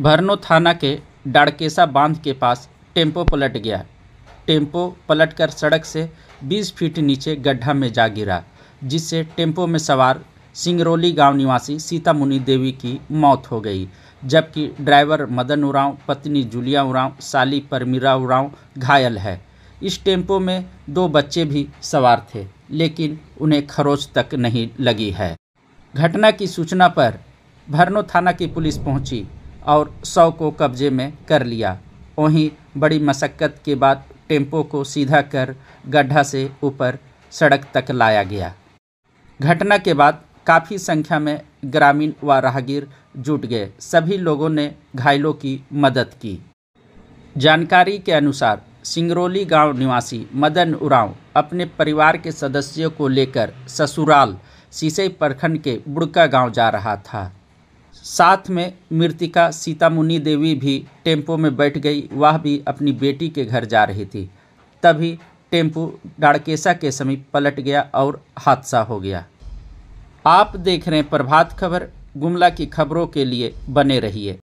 भरनो थाना के डाड़केसा बांध के पास टेम्पो पलट गया टेम्पो पलटकर सड़क से 20 फीट नीचे गड्ढा में जा गिरा जिससे टेम्पो में सवार सिंगरौली गांव निवासी सीता मुनि देवी की मौत हो गई जबकि ड्राइवर मदन उरांव पत्नी जूलिया उरांव साली परमीरा उरांव घायल है इस टेम्पो में दो बच्चे भी सवार थे लेकिन उन्हें खरोच तक नहीं लगी है घटना की सूचना पर भरनो थाना की पुलिस पहुंची और सौ को कब्जे में कर लिया वहीं बड़ी मशक्क़त के बाद टेम्पो को सीधा कर गड्ढा से ऊपर सड़क तक लाया गया घटना के बाद काफ़ी संख्या में ग्रामीण व राहगीर जुट गए सभी लोगों ने घायलों की मदद की जानकारी के अनुसार सिंगरौली गांव निवासी मदन उरांव अपने परिवार के सदस्यों को लेकर ससुराल सीसे प्रखंड के बुड़का गांव जा रहा था साथ में मृतिका मुनि देवी भी टेम्पो में बैठ गई वह भी अपनी बेटी के घर जा रही थी तभी टेम्पो डाड़केसा के समीप पलट गया और हादसा हो गया आप देख रहे हैं प्रभात खबर गुमला की खबरों के लिए बने रहिए